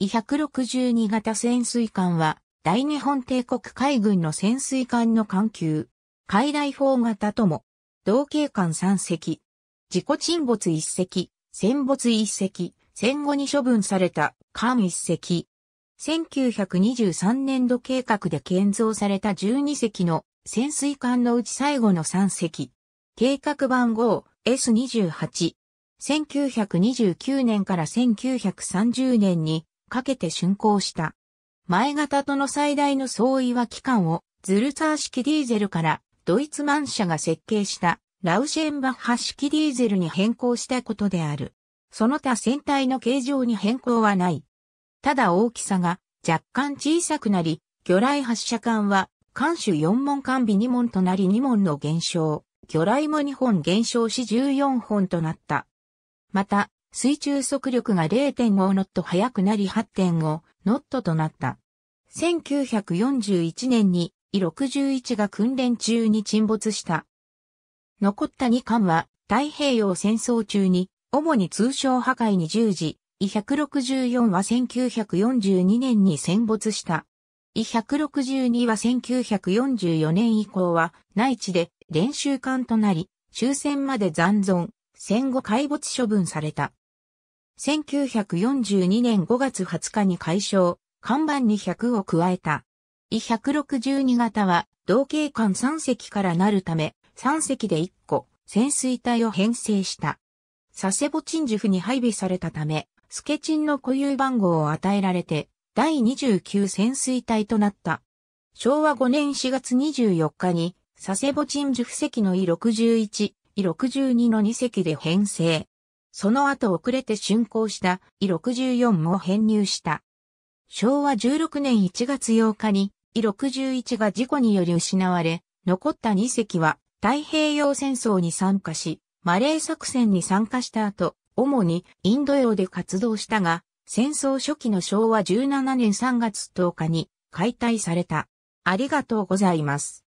E162 型潜水艦は、大日本帝国海軍の潜水艦の艦級、海大砲型とも、同型艦3隻、自己沈没1隻、戦没1隻、戦後に処分された艦1隻。1923年度計画で建造された12隻の潜水艦のうち最後の3隻。計画番号 S28。1929年から1930年にかけて竣工した。前型との最大の相違は機関をズルツァー式ディーゼルからドイツマン社が設計したラウシェンバッハ式ディーゼルに変更したことである。その他船体の形状に変更はない。ただ大きさが若干小さくなり、魚雷発射管は艦首4門艦尾2門となり2門の減少、魚雷も2本減少し14本となった。また、水中速力が0.5ノット速くなり8.5ノットとなった。1941年に E61 が訓練中に沈没した。残った2艦は太平洋戦争中に主に通商破壊に従事、E164 は1942年に戦没した。E162 は1944年以降は内地で練習艦となり、終戦まで残存、戦後海没処分された。1942年5月20日に解消、看板に100を加えた。e 162型は、同型艦3隻からなるため、3隻で1個、潜水隊を編成した。佐世保鎮守府に配備されたため、スケチンの固有番号を与えられて、第29潜水隊となった。昭和5年4月24日に、佐世保鎮守府席の E61、E62 の2隻で編成。その後遅れて竣工したイ64も編入した。昭和16年1月8日にイ61が事故により失われ、残った2隻は太平洋戦争に参加し、マレー作戦に参加した後、主にインド洋で活動したが、戦争初期の昭和17年3月10日に解体された。ありがとうございます。